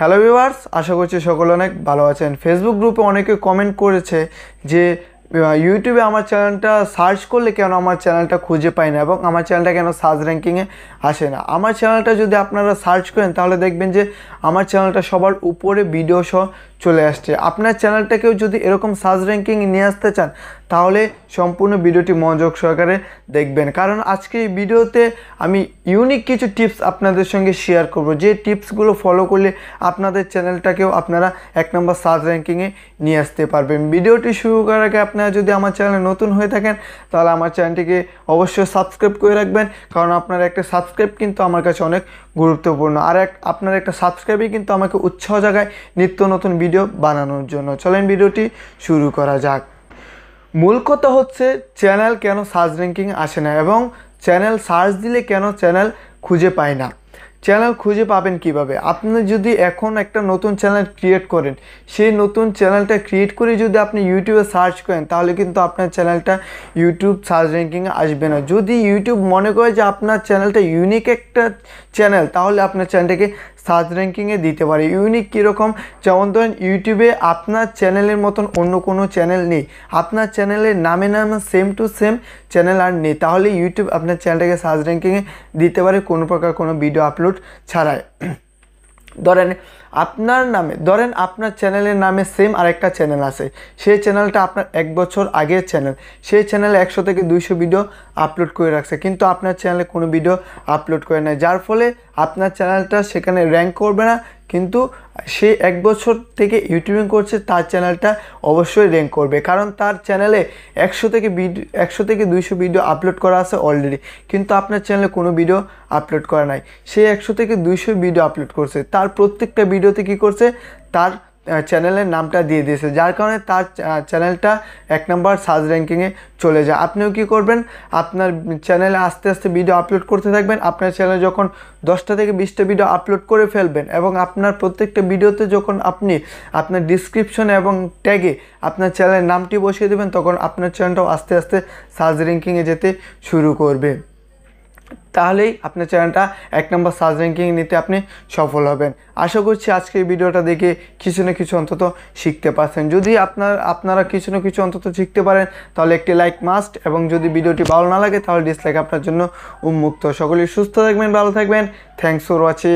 hello viewers আশা করছি সকলে অনেক ভালো আছেন ফেসবুক গ্রুপে অনেকে কমেন্ট করেছে যে ইউটিউবে আমার চ্যানেলটা সার্চ করলে কেন আমার চ্যানেলটা খুঁজে পায় না এবং আমার চ্যানেলটা কেন সার্চ র্যাঙ্কিংয়ে আসে না আমার চ্যানেলটা যদি আপনারা সার্চ করেন তাহলে দেখবেন যে আমার চ্যানেলটা সবার উপরে ভিডিও সহ চলে আসছে আপনার চ্যানেলটাকেও যদি এরকম সার্চ র্যাঙ্কিং নিয়ে আসতে চান তাহলে সম্পূর্ণ ভিডিওটি মনোযোগ সহকারে দেখবেন কারণ আজকে এই ভিডিওতে আমি ইউনিক কিছু টিপস আপনাদের সঙ্গে শেয়ার করব যে টিপসগুলো ফলো করলে আপনাদের চ্যানেলটাকেও আপনারা এক নম্বর সার্চ র্যাঙ্কিংয়ে নিয়ে আসতে পারবেন ভিডিওটি শুরু করার আগে আপনারা যদি আমার চ্যানেলে নতুন হয়ে থাকেন তাহলে আমার চ্যানেলটিকে অবশ্যই সাবস্ক্রাইব করে রাখবেন কারণ আপনার একটা সাবস্ক্রাইব কিন্তু আমার কাছে অনেক গুরুত্বপূর্ণ আর এক আপনার একটা সাবস্ক্রাইবই কিন্তু আমাকে উৎসাহ জায়গায় নিত্য নতুন ভিডিও বানানোর জন্য চলেন ভিডিওটি শুরু করা যাক মূল কথা হচ্ছে চ্যানেল কেন সার্চ র্যাঙ্কিং আসে না এবং চ্যানেল সার্চ দিলে কেন চ্যানেল খুঁজে পায় না চ্যানেল খুঁজে পাবেন কিভাবে আপনি যদি এখন একটা নতুন চ্যানেল ক্রিয়েট করেন সেই নতুন চ্যানেলটা ক্রিয়েট করে যদি আপনি ইউটিউবে সার্চ করেন তাহলে কিন্তু আপনার চ্যানেলটা ইউটিউব সার্চ র্যাঙ্কিং আসবে না যদি ইউটিউব মনে করে যে আপনার চ্যানেলটা ইউনিক একটা চ্যানেল তাহলে আপনার চ্যানেলটাকে সার্চ র্যাঙ্কিংয়ে দিতে পারে ইউনিক কীরকম যেমন ধরেন ইউটিউবে আপনার চ্যানেলের মতন অন্য কোনো চ্যানেল নেই আপনার চ্যানেলের নামে নামে সেম টু সেম চ্যানেল আর নেই তাহলে ইউটিউব আপনার চ্যানেলটাকে সার্চ র্যাঙ্কিংয়ে দিতে পারে কোনো প্রকার কোনো ভিডিও আপলোড ছাড়াই ধরেন আপনার নামে ধরেন আপনার চ্যানেলের নামে সেম আরেকটা চ্যানেল আছে সেই চ্যানেলটা আপনার এক বছর আগের চ্যানেল সেই চ্যানেলে একশো থেকে দুইশো ভিডিও আপলোড করে রাখছে কিন্তু আপনার চ্যানেলে কোনো ভিডিও আপলোড করে নেয় যার ফলে আপনার চ্যানেলটা সেখানে র্যাঙ্ক করবে না কিন্তু সে এক বছর থেকে ইউটিউবিং করছে তার চ্যানেলটা অবশ্যই র্যাঙ্ক করবে কারণ তার চ্যানেলে একশো থেকে ভিডিও একশো থেকে দুইশো ভিডিও আপলোড করা আছে অলরেডি কিন্তু আপনার চ্যানেলে কোনো ভিডিও আপলোড করা নাই সে একশো থেকে দুইশো ভিডিও আপলোড করছে তার প্রত্যেকটা ভিডিওতে কি করছে তার চ্যানেলের নামটা দিয়ে দিয়েছে যার কারণে তার চ্যানেলটা এক নম্বর সার্চ র্যাঙ্কিংয়ে চলে যায় আপনিও কি করবেন আপনার চ্যানেলে আস্তে আস্তে ভিডিও আপলোড করতে থাকবেন আপনার চ্যানেলে যখন দশটা থেকে বিশটা ভিডিও আপলোড করে ফেলবেন এবং আপনার প্রত্যেকটা ভিডিওতে যখন আপনি আপনার ডিসক্রিপশন এবং ট্যাগে আপনার চ্যানেলের নামটি বসিয়ে দেবেন তখন আপনার চ্যানেলটাও আস্তে আস্তে সার্চ র্যাঙ্কিংয়ে যেতে শুরু করবে তাহলেই আপনার চ্যানেলটা এক নম্বর সার্চ র্যাঙ্কিং নিতে আপনি সফল হবেন আশা করছি আজকে এই ভিডিওটা দেখে কিছু না কিছু অন্তত শিখতে পারছেন যদি আপনার আপনারা কিছু না কিছু অন্তত শিখতে পারেন তাহলে একটি লাইক মাস্ট এবং যদি ভিডিওটি ভালো না লাগে তাহলে ডিসলাইক আপনার জন্য উন্মুক্ত সকলেই সুস্থ থাকবেন ভালো থাকবেন থ্যাংকস ফর ওয়াচিং